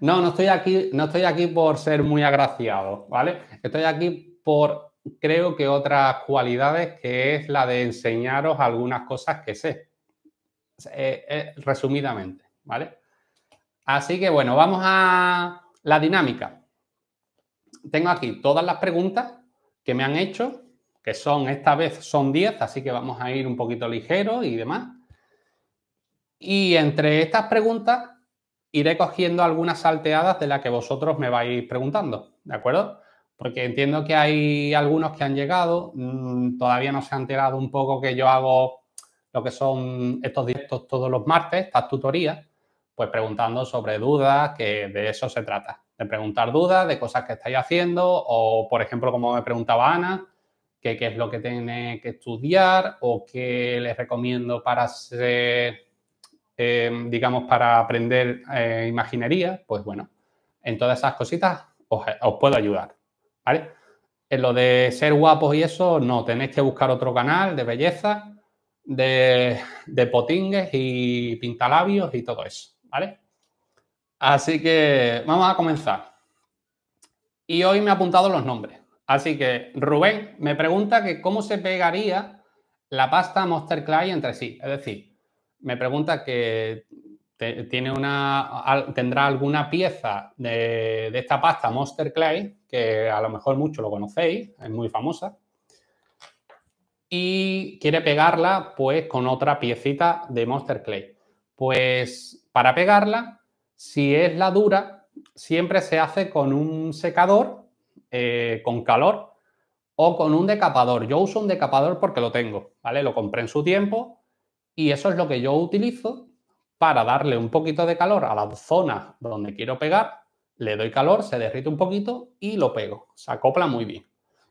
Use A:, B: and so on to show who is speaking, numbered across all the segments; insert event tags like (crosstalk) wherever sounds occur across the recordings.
A: No, no estoy aquí, no estoy aquí por ser muy agraciado, ¿vale? Estoy aquí por creo que otras cualidades que es la de enseñaros algunas cosas que sé. Eh, eh, resumidamente, ¿vale? Así que bueno, vamos a la dinámica. Tengo aquí todas las preguntas que me han hecho, que son, esta vez son 10, así que vamos a ir un poquito ligero y demás. Y entre estas preguntas iré cogiendo algunas salteadas de las que vosotros me vais preguntando, ¿de acuerdo? Porque entiendo que hay algunos que han llegado, mm, todavía no se han enterado un poco que yo hago lo que son estos directos todos los martes, estas tutorías, pues preguntando sobre dudas, que de eso se trata, de preguntar dudas, de cosas que estáis haciendo, o por ejemplo, como me preguntaba Ana, que qué es lo que tiene que estudiar o qué les recomiendo para ser eh, digamos, para aprender eh, imaginería, pues bueno, en todas esas cositas os, puedo ayudar, ¿vale? En lo de ser guapos y eso, no, tenéis que buscar otro canal de belleza, de, de potingues y pintalabios y todo eso, ¿vale? Así que vamos a comenzar. Y hoy me ha apuntado los nombres. Así que Rubén me pregunta que cómo se pegaría la pasta Monster Clay entre sí. Es decir, me pregunta que tiene una, tendrá alguna pieza de, esta pasta Monster Clay, que a lo mejor muchos lo conocéis, es muy famosa, y quiere pegarla pues con otra piecita de Monster Clay. Pues para pegarla, si es la dura, siempre se hace con un secador eh, con calor o con un decapador. Yo uso un decapador porque lo tengo, ¿vale? Lo compré en su tiempo y eso es lo que yo utilizo para darle un poquito de calor a la zona donde quiero pegar, le doy calor, se derrite un poquito y lo pego. Se acopla muy bien.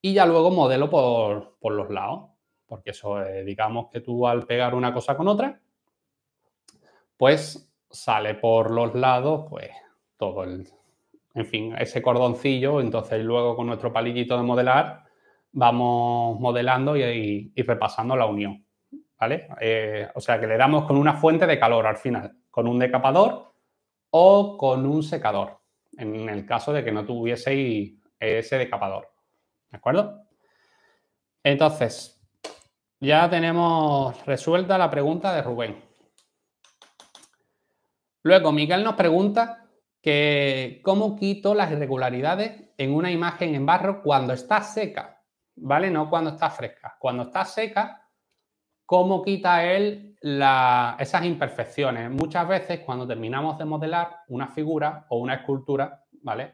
A: Y ya luego modelo por, los lados, porque eso, eh, digamos que tú al pegar una cosa con otra, pues sale por los lados, pues todo el, en fin, ese cordoncillo. Entonces luego con nuestro palillito de modelar vamos modelando y repasando la unión. ¿vale? Eh, o sea que le damos con una fuente de calor al final, con un decapador o con un secador, en el caso de que no tuviese ese decapador, ¿de acuerdo? Entonces, ya tenemos resuelta la pregunta de Rubén. Luego, Miguel nos pregunta que cómo quito las irregularidades en una imagen en barro cuando está seca, ¿vale? No cuando está fresca. Cuando está seca, cómo quita él esas imperfecciones. Muchas veces cuando terminamos de modelar una figura o una escultura, ¿vale?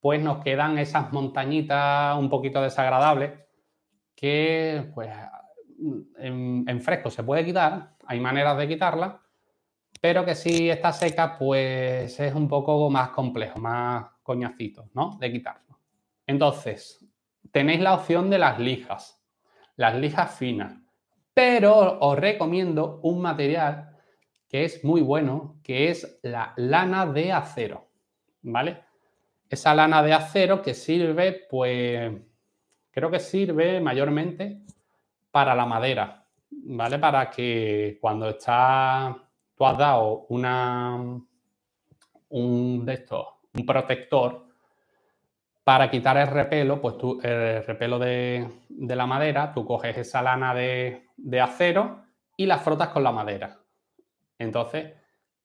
A: Pues nos quedan esas montañitas un poquito desagradables que pues en, en fresco se puede quitar, hay maneras de quitarla, pero que si está seca pues es un poco más complejo, más coñacito, ¿no? De quitarlo. Entonces, tenéis la opción de las lijas, las lijas finas pero os recomiendo un material que es muy bueno, que es la lana de acero, ¿vale? Esa lana de acero que sirve, pues, creo que sirve mayormente para la madera, ¿vale? Para que cuando está, tú has dado una, un de un protector para quitar el repelo, pues tú, el repelo de, de la madera, tú coges esa lana de, de acero y las frotas con la madera. Entonces,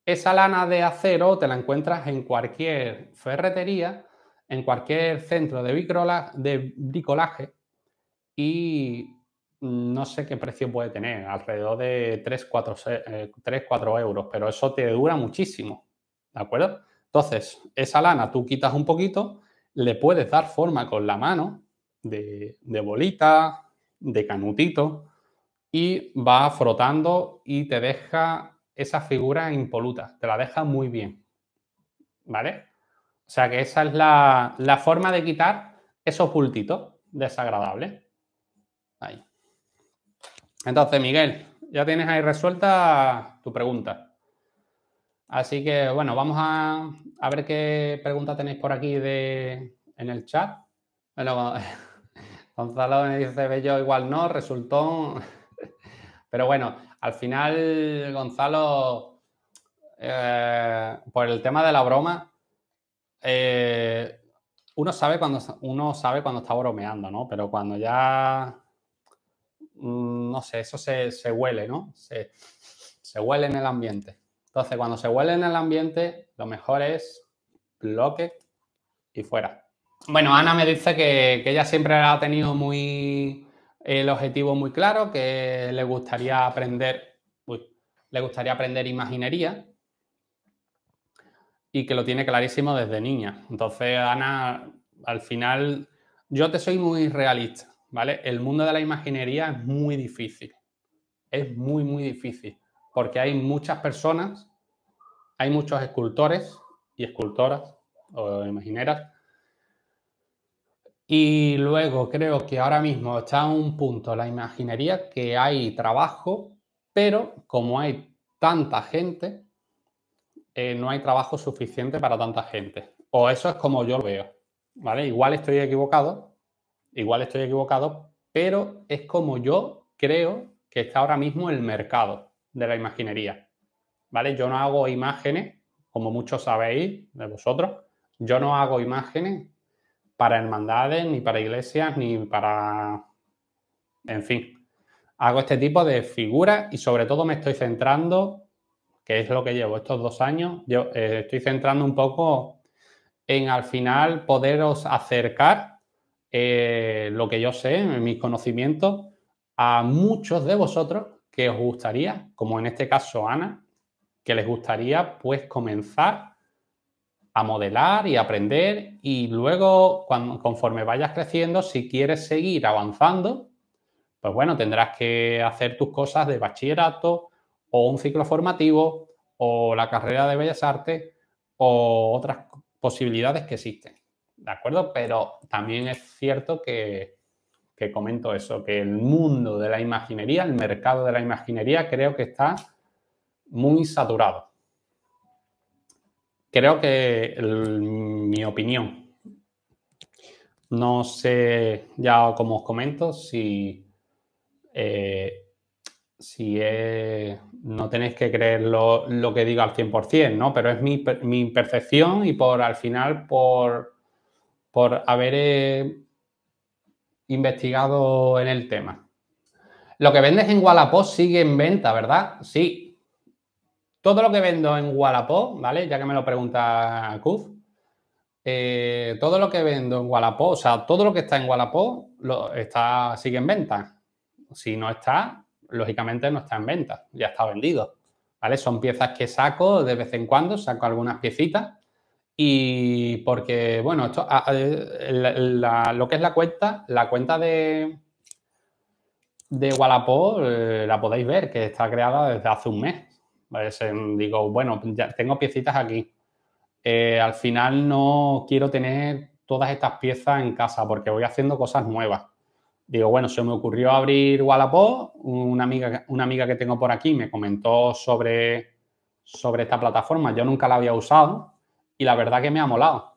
A: esa lana de acero te la encuentras en cualquier ferretería, en cualquier centro de, bricolaje, de y no sé qué precio puede tener, alrededor de 3-4 eh, euros, pero eso te dura muchísimo, ¿de acuerdo? Entonces, esa lana tú quitas un poquito, le puedes dar forma con la mano de, de bolita, de canutito, y va frotando y te deja esa figura impoluta, te la deja muy bien. ¿Vale? O sea que esa es la, forma de quitar esos pultitos desagradables. Ahí. Entonces, Miguel, ya tienes ahí resuelta tu pregunta. Así que, bueno, vamos a, ver qué pregunta tenéis por aquí de, en el chat. (laughs) Gonzalo me dice, Bello igual no, resultó pero bueno, al final, Gonzalo, eh, por el tema de la broma, eh, uno, sabe cuando, uno sabe cuando está bromeando, ¿no? Pero cuando ya, mm, no sé, eso se, huele, ¿no? Se, huele en el ambiente. Entonces, cuando se huele en el ambiente, lo mejor es bloque y fuera. Bueno, Ana me dice que, ella siempre ha tenido muy, el objetivo muy claro, que le gustaría aprender, le gustaría aprender imaginería y que lo tiene clarísimo desde niña. Entonces, Ana, al final, yo te soy muy realista, ¿vale? El mundo de la imaginería es muy difícil, es muy, muy difícil, porque hay muchas personas, hay muchos escultores y escultoras o imagineras y luego creo que ahora mismo está un punto la imaginería que hay trabajo, pero como hay tanta gente, eh, no hay trabajo suficiente para tanta gente. O eso es como yo lo veo. ¿Vale? Igual estoy equivocado, igual estoy equivocado, pero es como yo creo que está ahora mismo el mercado de la imaginería. ¿Vale? Yo no hago imágenes, como muchos sabéis de vosotros, yo no hago imágenes para hermandades, ni para iglesias, ni para... En fin, hago este tipo de figuras y sobre todo me estoy centrando, que es lo que llevo estos dos años, yo eh, estoy centrando un poco en al final poderos acercar eh, lo que yo sé, mis conocimientos, a muchos de vosotros que os gustaría, como en este caso Ana, que les gustaría pues comenzar a modelar y aprender y luego cuando, conforme vayas creciendo, si quieres seguir avanzando, pues bueno, tendrás que hacer tus cosas de bachillerato o un ciclo formativo o la carrera de bellas artes o otras posibilidades que existen. ¿De acuerdo? Pero también es cierto que, que comento eso, que el mundo de la imaginería, el mercado de la imaginería creo que está muy saturado. Creo que mi opinión. No sé, ya como os comento, si, eh, si no tenéis que creer lo, que digo al 100%, ¿no? Pero es mi, mi percepción y por al final, por, por haber eh, investigado en el tema. Lo que vendes en Wallapop sigue en venta, ¿verdad? Sí, todo lo que vendo en Wallapop, ¿vale? Ya que me lo pregunta Kuf, eh, todo lo que vendo en Wallapop, o sea, todo lo que está en Wallapop está, sigue en venta. Si no está, lógicamente no está en venta, ya está vendido, ¿vale? Son piezas que saco de vez en cuando, saco algunas piecitas y porque, bueno, esto, lo que es la cuenta, la cuenta de, de Wallapop eh, la podéis ver, que está creada desde hace un mes, digo, bueno, pues ya tengo piecitas aquí. Eh, al final no quiero tener todas estas piezas en casa porque voy haciendo cosas nuevas. Digo, bueno, se me ocurrió abrir Wallapop, una amiga, una amiga que tengo por aquí me comentó sobre, sobre esta plataforma, yo nunca la había usado y la verdad que me ha molado.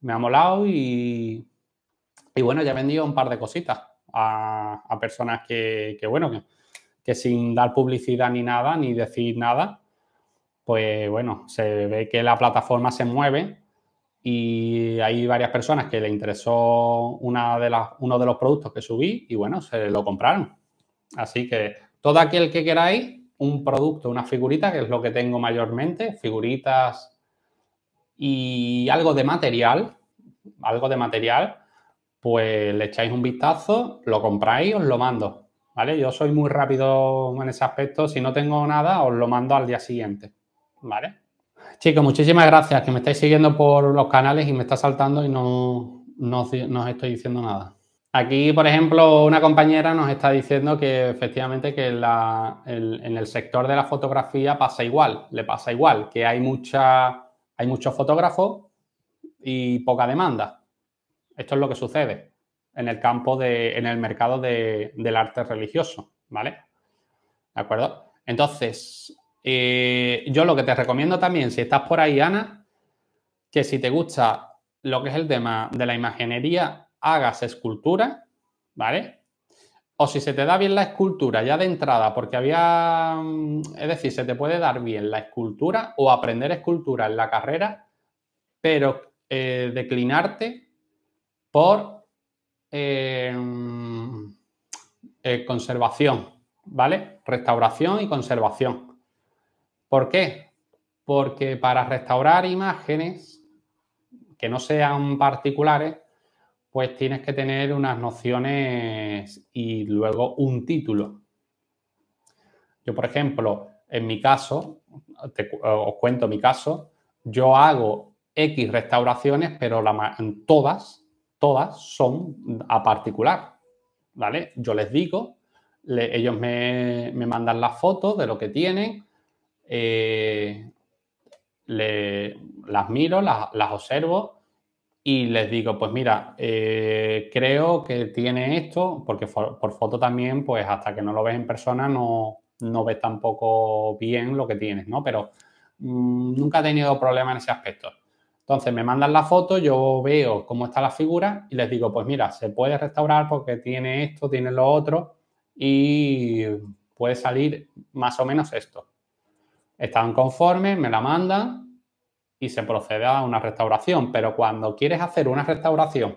A: Me ha molado y, y bueno, ya he vendido un par de cositas a, a personas que, que bueno, que, que sin dar publicidad ni nada, ni decir nada, pues bueno, se ve que la plataforma se mueve y hay varias personas que le interesó una de las, uno de los productos que subí y bueno, se lo compraron. Así que todo aquel que queráis, un producto, una figurita, que es lo que tengo mayormente, figuritas y algo de material, algo de material, pues le echáis un vistazo, lo compráis os lo mando. Yo soy muy rápido en ese aspecto. Si no tengo nada, os lo mando al día siguiente, ¿vale? Chicos, muchísimas gracias, que me estáis siguiendo por los canales y me está saltando y no, os estoy diciendo nada. Aquí, por ejemplo, una compañera nos está diciendo que efectivamente que la, en el sector de la fotografía pasa igual, le pasa igual, que hay, mucha, hay muchos fotógrafos y poca demanda. Esto es lo que sucede en el campo de, en el mercado de, del arte religioso, ¿vale? ¿De acuerdo? Entonces, eh, yo lo que te recomiendo también, si estás por ahí, Ana, que si te gusta lo que es el tema de la imaginería, hagas escultura, ¿vale? O si se te da bien la escultura ya de entrada, porque había, mm, es decir, se te puede dar bien la escultura o aprender escultura en la carrera, pero eh, declinarte por eh, eh, conservación, ¿vale? Restauración y conservación. ¿Por qué? Porque para restaurar imágenes que no sean particulares, pues tienes que tener unas nociones y luego un título. Yo, por ejemplo, en mi caso, eh, os cuento mi caso, yo hago X restauraciones, pero en todas todas son a particular, ¿vale? Yo les digo, ellos me, mandan las fotos de lo que tienen, eh, las miro, las, las, observo y les digo, pues mira, eh, creo que tiene esto, porque por foto también, pues hasta que no lo ves en persona no, ves tampoco bien lo que tienes, ¿no? Pero mm, nunca he tenido problema en ese aspecto. Entonces me mandan la foto, yo veo cómo está la figura y les digo, pues mira, se puede restaurar porque tiene esto, tiene lo otro y puede salir más o menos esto. Están conformes, me la mandan y se procede a una restauración. Pero cuando quieres hacer una restauración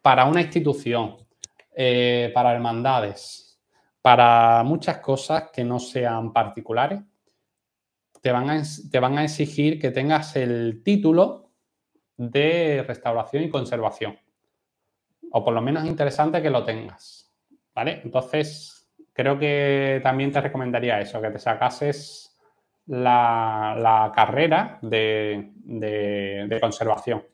A: para una institución, eh, para hermandades, para muchas cosas que no sean particulares, te van a exigir que tengas el título de restauración y conservación. O por lo menos interesante que lo tengas. ¿Vale? Entonces, creo que también te recomendaría eso, que te sacases la, la carrera de conservación.